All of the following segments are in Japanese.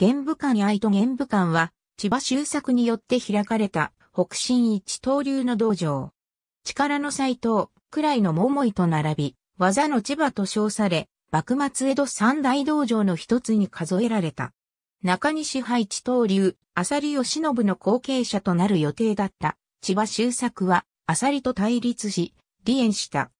玄武館愛と玄武館は、千葉周作によって開かれた北進一刀流の道場。力の斎藤、くらいの桃井と並び、技の千葉と称され、幕末江戸三大道場の一つに数えられた。中西派一刀流、浅利吉信の後継者となる予定だった千葉周作は、浅利と対立し、離縁した。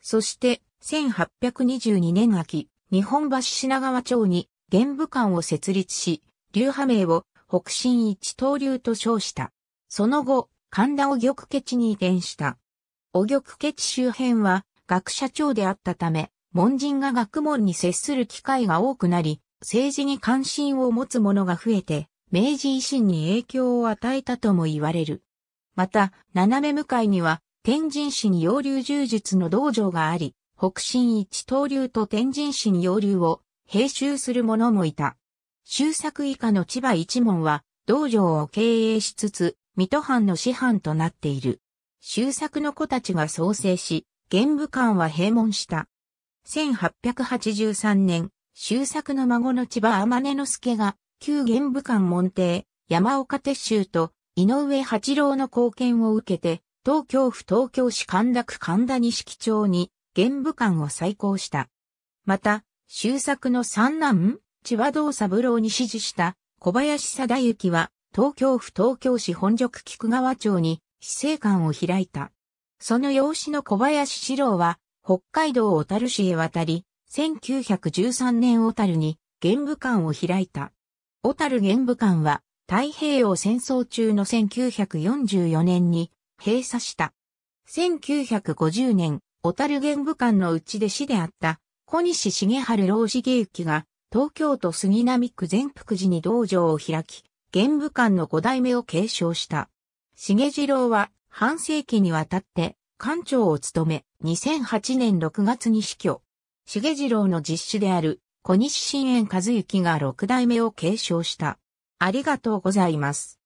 そして、1822年秋、日本橋品川町に玄武館を設立し、流派名を北進一刀流と称した。その後、神田お玉家地に移転した。お玉家地周辺は学者長であったため、門人が学問に接する機会が多くなり、政治に関心を持つ者が増えて、明治維新に影響を与えたとも言われる。また、斜め向かいには、天神市に洋流柔術の道場があり、北進一刀流と天神市に洋流を併集する者もいた。周作以下の千葉一門は、道場を経営しつつ、水戸藩の師範となっている。周作の子たちが創生し、玄武館は閉門した。1883年、周作の孫の千葉天音之助が、旧玄武館門弟、山岡鉄舟と井上八郎の貢献を受けて、東京府東京市神田区神田西木町に玄武館を再興した。また、周作の三男、千和道三郎に指示した小林貞之は、東京府東京市本宿菊川町に、市政館を開いた。その養子の小林四郎は、北海道小樽市へ渡り、1913年小樽に玄武館を開いた。小樽玄武館は太平洋戦争中の1944年に閉鎖した。1950年、小樽玄武館のうちで市であった小西重春老子芸機が、東京都杉並区全福寺に道場を開き、玄武館の五代目を継承した。重次郎は、半世紀にわたって、館長を務め、2008年6月に死去。重次郎の実施である、小西新園和幸が六代目を継承した。ありがとうございます。